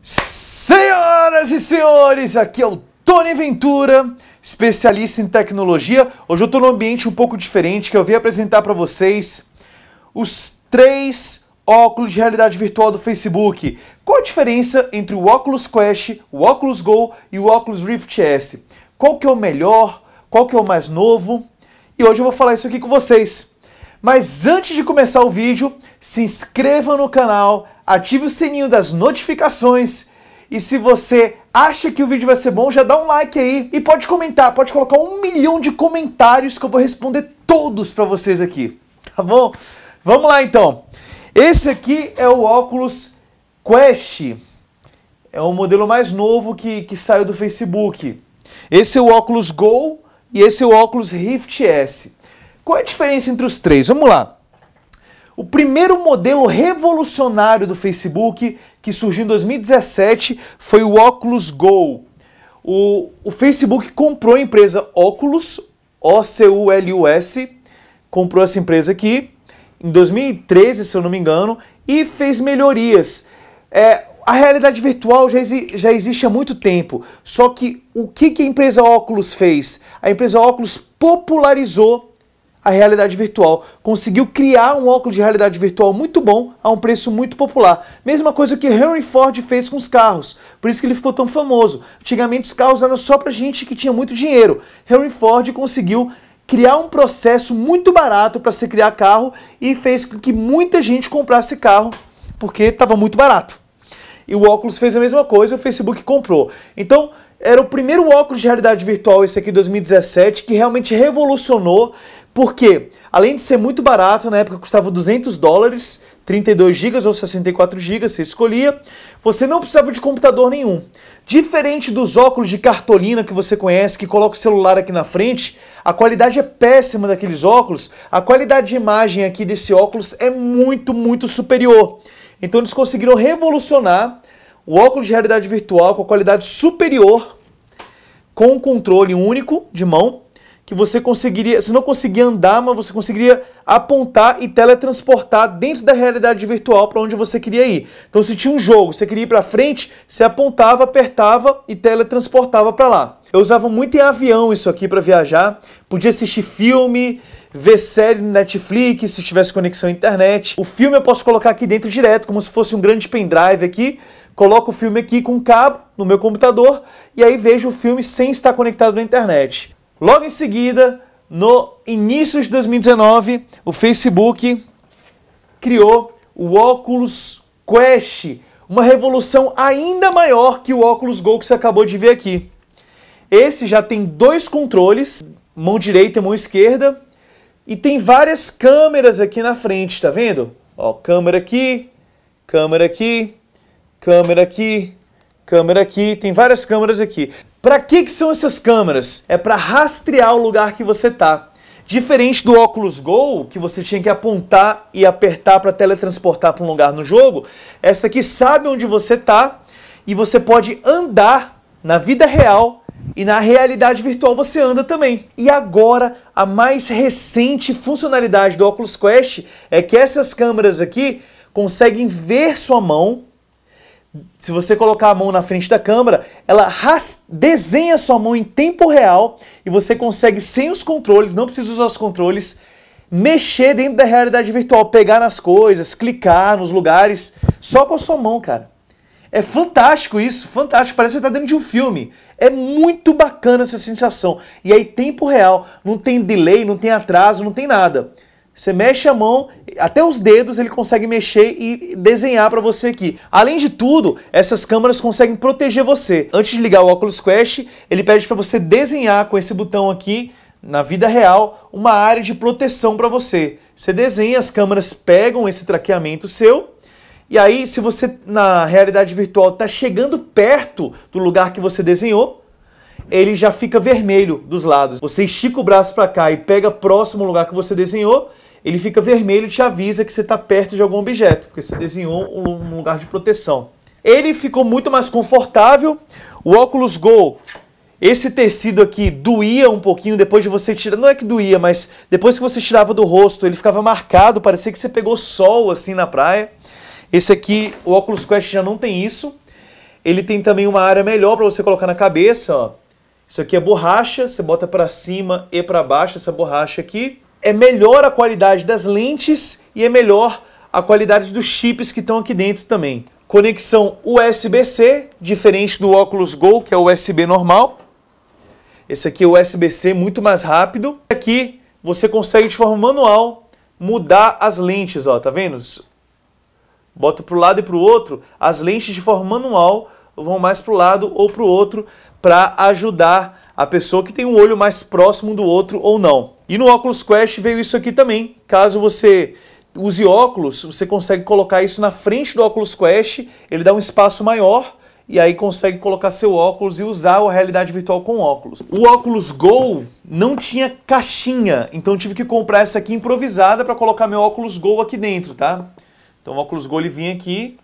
Senhoras e senhores, aqui é o Tony Ventura, especialista em tecnologia. Hoje eu estou num ambiente um pouco diferente que eu vim apresentar para vocês os três óculos de realidade virtual do Facebook. Qual a diferença entre o Oculus Quest, o Oculus Go e o Oculus Rift S? Qual que é o melhor? Qual que é o mais novo? E hoje eu vou falar isso aqui com vocês. Mas antes de começar o vídeo, se inscreva no canal, ative o sininho das notificações e se você acha que o vídeo vai ser bom, já dá um like aí e pode comentar, pode colocar um milhão de comentários que eu vou responder todos para vocês aqui, tá bom? Vamos lá então. Esse aqui é o óculos Quest, é o modelo mais novo que, que saiu do Facebook. Esse é o óculos Go e esse é o óculos Rift S. Qual é a diferença entre os três? Vamos lá. O primeiro modelo revolucionário do Facebook que surgiu em 2017 foi o Oculus Go. O, o Facebook comprou a empresa Oculus, O-C-U-L-U-S, comprou essa empresa aqui em 2013, se eu não me engano, e fez melhorias. É, a realidade virtual já, exi já, existe há muito tempo, só que o que, que a empresa Oculus fez? A empresa Oculus popularizou a realidade virtual. Conseguiu criar um óculos de realidade virtual muito bom a um preço muito popular. Mesma coisa que Henry Ford fez com os carros. Por isso que ele ficou tão famoso. Antigamente os carros eram só para gente que tinha muito dinheiro. Henry Ford conseguiu criar um processo muito barato para se criar carro e fez com que muita gente comprasse carro porque estava muito barato. E o óculos fez a mesma coisa, o Facebook comprou. Então, era o primeiro óculos de realidade virtual, esse aqui 2017, que realmente revolucionou, porque além de ser muito barato, na época custava 200 dólares, 32 GB ou 64 GB, você escolhia, você não precisava de computador nenhum. Diferente dos óculos de cartolina que você conhece, que coloca o celular aqui na frente, a qualidade é péssima daqueles óculos, a qualidade de imagem aqui desse óculos é muito, muito superior. Então eles conseguiram revolucionar o óculos de realidade virtual com a qualidade superior, com um controle único de mão, que você conseguiria, Se não conseguia andar, mas você conseguiria apontar e teletransportar dentro da realidade virtual para onde você queria ir. Então, se tinha um jogo, você queria ir para frente, você apontava, apertava e teletransportava para lá. Eu usava muito em avião isso aqui para viajar, podia assistir filme, ver série no Netflix, se tivesse conexão à internet. O filme eu posso colocar aqui dentro direto, como se fosse um grande pendrive aqui, coloco o filme aqui com um cabo no meu computador e aí vejo o filme sem estar conectado na internet. Logo em seguida, no início de 2019, o Facebook criou o óculos Quest, uma revolução ainda maior que o óculos Go que você acabou de ver aqui. Esse já tem dois controles, mão direita e mão esquerda, e tem várias câmeras aqui na frente, tá vendo? Ó, câmera aqui, câmera aqui, câmera aqui, câmera aqui, tem várias câmeras aqui. Para que, que são essas câmeras? É para rastrear o lugar que você tá. Diferente do óculos Go, que você tinha que apontar e apertar para teletransportar para um lugar no jogo, essa aqui sabe onde você tá e você pode andar na vida real e na realidade virtual você anda também. E agora, a mais recente funcionalidade do Oculus Quest é que essas câmeras aqui conseguem ver sua mão se você colocar a mão na frente da câmera, ela desenha sua mão em tempo real e você consegue, sem os controles, não precisa usar os controles, mexer dentro da realidade virtual, pegar nas coisas, clicar nos lugares, só com a sua mão, cara. É fantástico isso, fantástico, parece que você tá dentro de um filme. É muito bacana essa sensação. E aí, tempo real, não tem delay, não tem atraso, não tem nada. Você mexe a mão, até os dedos ele consegue mexer e desenhar para você aqui. Além de tudo, essas câmeras conseguem proteger você. Antes de ligar o Oculus Quest, ele pede para você desenhar com esse botão aqui, na vida real, uma área de proteção para você. Você desenha, as câmeras pegam esse traqueamento seu e aí, se você na realidade virtual está chegando perto do lugar que você desenhou, ele já fica vermelho dos lados. Você estica o braço para cá e pega próximo ao lugar que você desenhou, ele fica vermelho e te avisa que você está perto de algum objeto, porque você desenhou um lugar de proteção. Ele ficou muito mais confortável. O óculos Go, esse tecido aqui doía um pouquinho depois de você tirar. Não é que doía, mas depois que você tirava do rosto, ele ficava marcado, parecia que você pegou sol assim na praia. Esse aqui, o óculos Quest já não tem isso. Ele tem também uma área melhor para você colocar na cabeça, ó. Isso aqui é borracha, você bota para cima e para baixo essa borracha aqui é melhor a qualidade das lentes e é melhor a qualidade dos chips que estão aqui dentro também. Conexão USB-C, diferente do Oculus Go, que é USB normal. Esse aqui é USB-C, muito mais rápido. Aqui você consegue de forma manual mudar as lentes, ó, tá vendo? Bota para o lado e para o outro, as lentes de forma manual vão mais para o lado ou para o outro para ajudar a pessoa que tem um olho mais próximo do outro ou não. E no Oculus Quest veio isso aqui também. Caso você use óculos, você consegue colocar isso na frente do Oculus Quest, ele dá um espaço maior e aí consegue colocar seu óculos e usar a realidade virtual com óculos. O Oculus Go não tinha caixinha, então tive que comprar essa aqui improvisada para colocar meu óculos Go aqui dentro, tá? Então o óculos Go ele vinha aqui.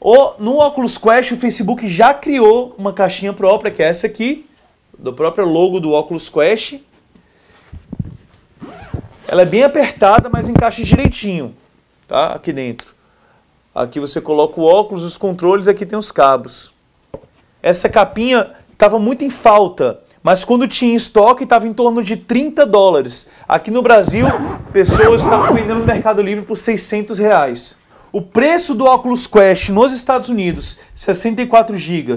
O, no Oculus Quest o Facebook já criou uma caixinha própria, que é essa aqui, do próprio logo do Oculus Quest. Ela é bem apertada, mas encaixa direitinho, tá? Aqui dentro. Aqui você coloca o óculos, os controles, aqui tem os cabos. Essa capinha estava muito em falta, mas quando tinha em estoque estava em torno de 30 dólares. Aqui no Brasil, pessoas estavam vendendo no Mercado Livre por 600 reais. O preço do óculos Quest nos Estados Unidos, 64 GB,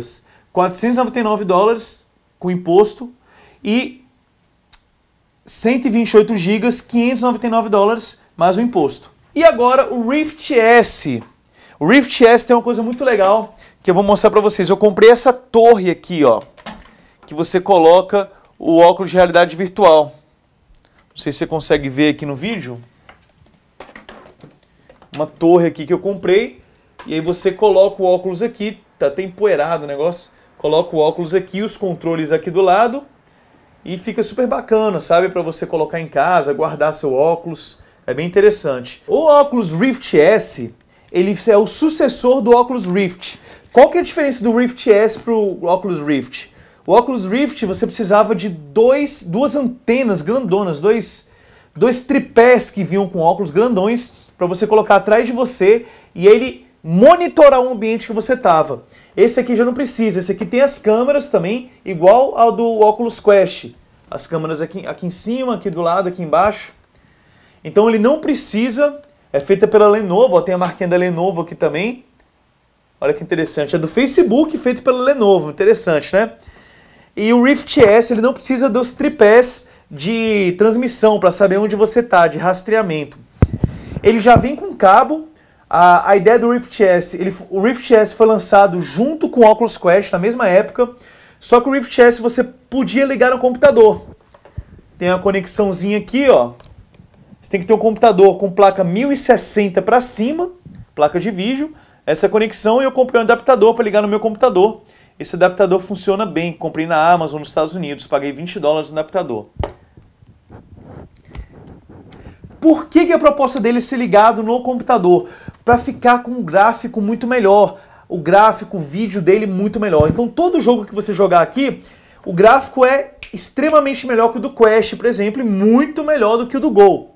499 dólares com imposto. E 128 GB, 599 dólares, mais o imposto. E agora o Rift S. O Rift S tem uma coisa muito legal que eu vou mostrar para vocês. Eu comprei essa torre aqui, ó, que você coloca o óculos de realidade virtual. Não sei se você consegue ver aqui no vídeo. Uma torre aqui que eu comprei. E aí você coloca o óculos aqui, tá até empoeirado o negócio. Coloca o óculos aqui, os controles aqui do lado e fica super bacana, sabe? Para você colocar em casa, guardar seu óculos. É bem interessante. O óculos Rift S, ele é o sucessor do óculos Rift. Qual que é a diferença do Rift S para o óculos Rift? O óculos Rift você precisava de dois, duas antenas grandonas, dois, dois tripés que vinham com óculos grandões para você colocar atrás de você e ele monitorar o ambiente que você estava. Esse aqui já não precisa, esse aqui tem as câmeras também, igual ao do Oculus Quest. As câmeras aqui, aqui em cima, aqui do lado, aqui embaixo. Então ele não precisa, é feita pela Lenovo, ó, tem a marquinha da Lenovo aqui também. Olha que interessante, é do Facebook, feito pela Lenovo, interessante, né? E o Rift S, ele não precisa dos tripés de transmissão para saber onde você está, de rastreamento. Ele já vem com cabo, a, a ideia do Rift S, ele, o Rift S foi lançado junto com o Oculus Quest na mesma época, só que o Rift S você podia ligar no computador. Tem uma conexãozinha aqui, ó. Você tem que ter um computador com placa 1060 para cima, placa de vídeo, essa conexão e eu comprei um adaptador para ligar no meu computador. Esse adaptador funciona bem, comprei na Amazon nos Estados Unidos, paguei 20 dólares no adaptador. Por que, que a proposta dele é ser ligado no computador? para ficar com um gráfico muito melhor, o gráfico, o vídeo dele muito melhor. Então todo jogo que você jogar aqui, o gráfico é extremamente melhor que o do Quest, por exemplo, e muito melhor do que o do Gol.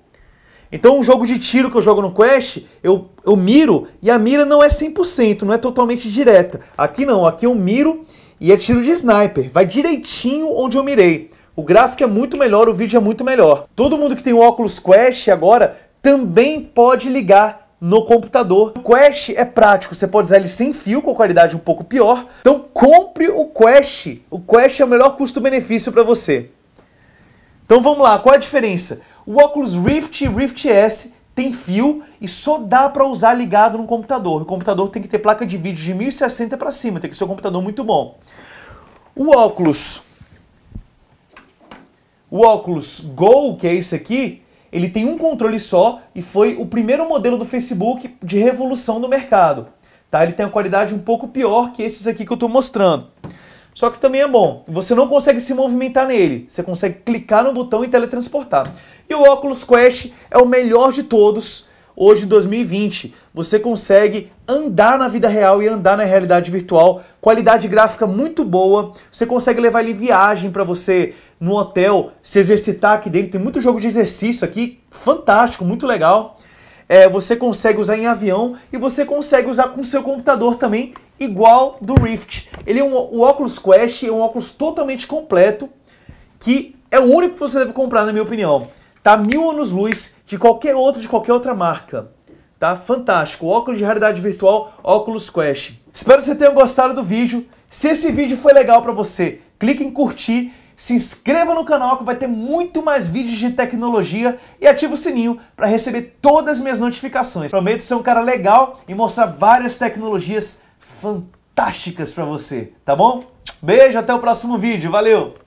Então um jogo de tiro que eu jogo no Quest, eu, eu miro e a mira não é 100%, não é totalmente direta. Aqui não, aqui eu miro e é tiro de sniper, vai direitinho onde eu mirei. O gráfico é muito melhor, o vídeo é muito melhor. Todo mundo que tem o Oculus Quest agora também pode ligar no computador. O Quest é prático, você pode usar ele sem fio, com qualidade um pouco pior. Então compre o Quest. O Quest é o melhor custo-benefício para você. Então vamos lá, qual é a diferença? O Oculus Rift e Rift S tem fio e só dá para usar ligado no computador. O computador tem que ter placa de vídeo de 1060 para cima, tem que ser um computador muito bom. O óculos o Oculus Go, que é esse aqui, ele tem um controle só e foi o primeiro modelo do Facebook de revolução no mercado. Tá? Ele tem uma qualidade um pouco pior que esses aqui que eu estou mostrando. Só que também é bom, você não consegue se movimentar nele, você consegue clicar no botão e teletransportar. E o Oculus Quest é o melhor de todos, hoje em 2020, você consegue andar na vida real e andar na realidade virtual, qualidade gráfica muito boa, você consegue levar ele em viagem para você no hotel, se exercitar aqui dentro, tem muito jogo de exercício aqui, fantástico, muito legal. É, você consegue usar em avião e você consegue usar com seu computador também, igual do Rift. Ele é um, o Oculus Quest é um óculos totalmente completo, que é o único que você deve comprar, na minha opinião. Tá mil anos-luz de qualquer outro, de qualquer outra marca. Tá fantástico. óculos de realidade virtual óculos Quest. Espero que você tenha gostado do vídeo. Se esse vídeo foi legal para você, clique em curtir, se inscreva no canal que vai ter muito mais vídeos de tecnologia e ative o sininho para receber todas as minhas notificações. Prometo ser um cara legal e mostrar várias tecnologias fantásticas para você, tá bom? Beijo, até o próximo vídeo. Valeu!